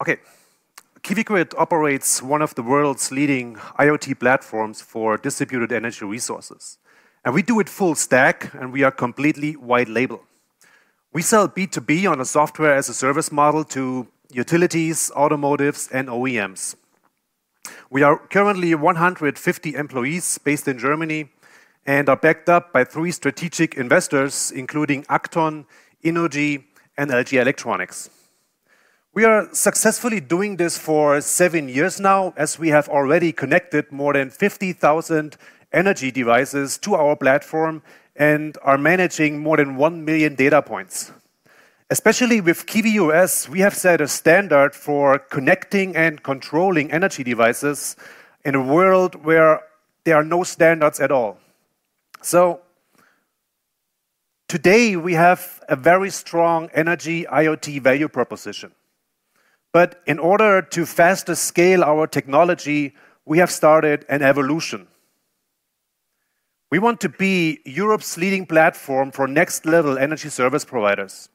Okay, KiwiGrid operates one of the world's leading IoT platforms for distributed energy resources. And we do it full stack, and we are completely white label. We sell B2B on a software as a service model to utilities, automotives, and OEMs. We are currently 150 employees based in Germany and are backed up by three strategic investors, including Acton, Innogy, and LG Electronics. We are successfully doing this for seven years now, as we have already connected more than 50,000 energy devices to our platform and are managing more than 1 million data points. Especially with Kiwi we have set a standard for connecting and controlling energy devices in a world where there are no standards at all. So today we have a very strong energy IoT value proposition. But in order to faster scale our technology, we have started an evolution. We want to be Europe's leading platform for next level energy service providers.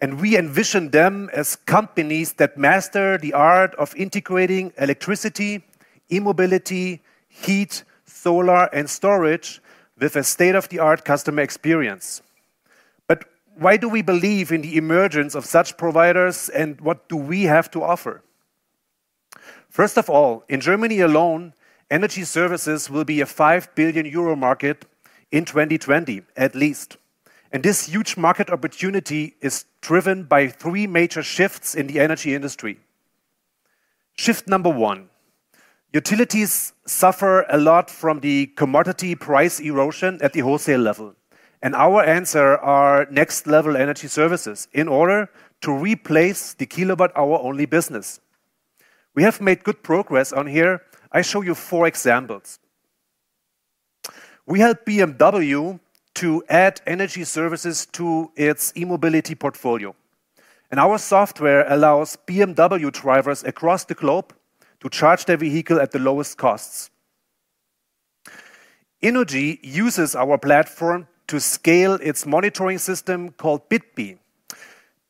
And we envision them as companies that master the art of integrating electricity, e mobility, heat, solar, and storage with a state of the art customer experience why do we believe in the emergence of such providers and what do we have to offer? First of all, in Germany alone, energy services will be a 5 billion euro market in 2020, at least. And this huge market opportunity is driven by three major shifts in the energy industry. Shift number one utilities suffer a lot from the commodity price erosion at the wholesale level. And our answer are next level energy services in order to replace the kilowatt hour only business. We have made good progress on here. I show you four examples. We help BMW to add energy services to its e-mobility portfolio. And our software allows BMW drivers across the globe to charge their vehicle at the lowest costs. Energy uses our platform to scale its monitoring system called BitBee.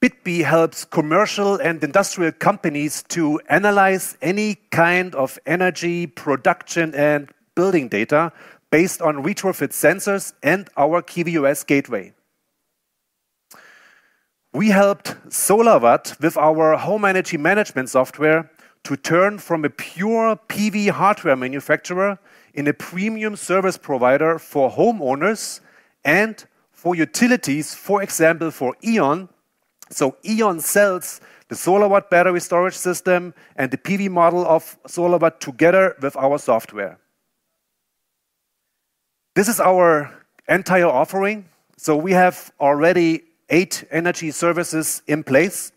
BitBee helps commercial and industrial companies to analyze any kind of energy, production, and building data based on retrofit sensors and our KVOS gateway. We helped SolarWatt with our home energy management software to turn from a pure PV hardware manufacturer in a premium service provider for homeowners and for utilities, for example, for E.ON. So E.ON sells the solar watt battery storage system and the PV model of solar watt together with our software. This is our entire offering. So we have already eight energy services in place,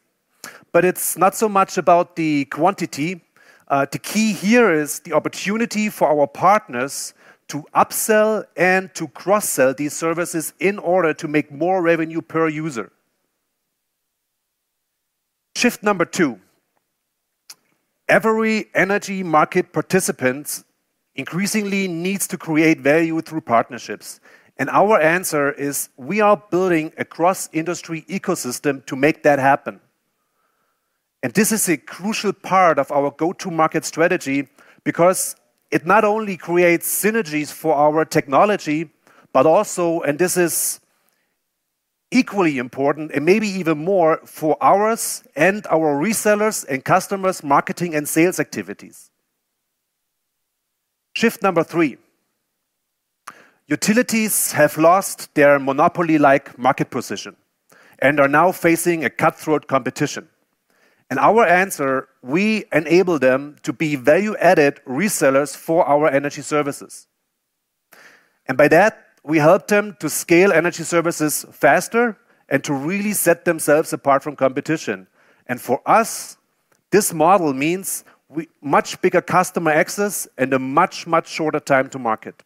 but it's not so much about the quantity. Uh, the key here is the opportunity for our partners to upsell and to cross-sell these services in order to make more revenue per user. Shift number two. Every energy market participant increasingly needs to create value through partnerships. And our answer is we are building a cross-industry ecosystem to make that happen. And this is a crucial part of our go-to-market strategy because it not only creates synergies for our technology, but also, and this is equally important, and maybe even more, for ours and our resellers and customers' marketing and sales activities. Shift number three utilities have lost their monopoly like market position and are now facing a cutthroat competition. And our answer, we enable them to be value added resellers for our energy services. And by that, we help them to scale energy services faster and to really set themselves apart from competition. And for us, this model means we, much bigger customer access and a much, much shorter time to market.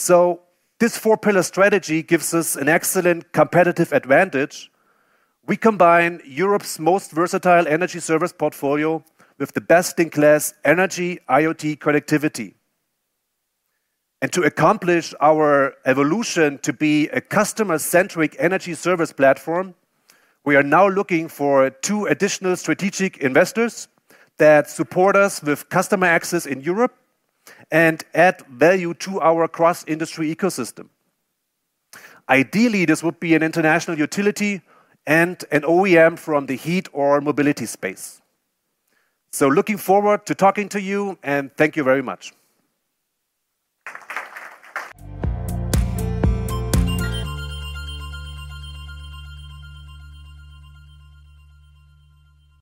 So, this four pillar strategy gives us an excellent competitive advantage we combine Europe's most versatile energy service portfolio with the best-in-class energy IoT connectivity. To accomplish our evolution to be a customer-centric energy service platform, we are now looking for two additional strategic investors that support us with customer access in Europe and add value to our cross-industry ecosystem. Ideally, this would be an international utility and an OEM from the heat or mobility space. So looking forward to talking to you, and thank you very much.